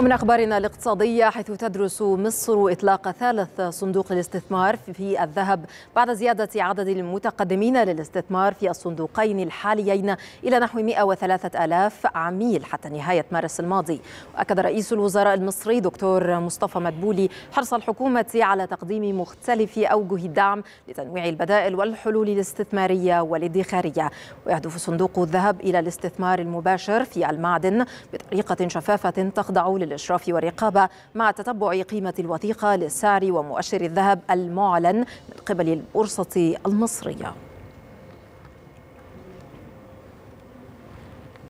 ومن أخبارنا الاقتصادية حيث تدرس مصر إطلاق ثالث صندوق الاستثمار في الذهب بعد زيادة عدد المتقدمين للاستثمار في الصندوقين الحاليين إلى نحو 103 ألاف عميل حتى نهاية مارس الماضي وأكد رئيس الوزراء المصري دكتور مصطفى مدبولي حرص الحكومة على تقديم مختلف أوجه الدعم لتنويع البدائل والحلول الاستثمارية والادخارية ويهدف صندوق الذهب إلى الاستثمار المباشر في المعدن بطريقة شفافة تخضع لل الإشراف والرقابة مع تتبع قيمة الوثيقة للسعر ومؤشر الذهب المعلن من قبل البورصة المصرية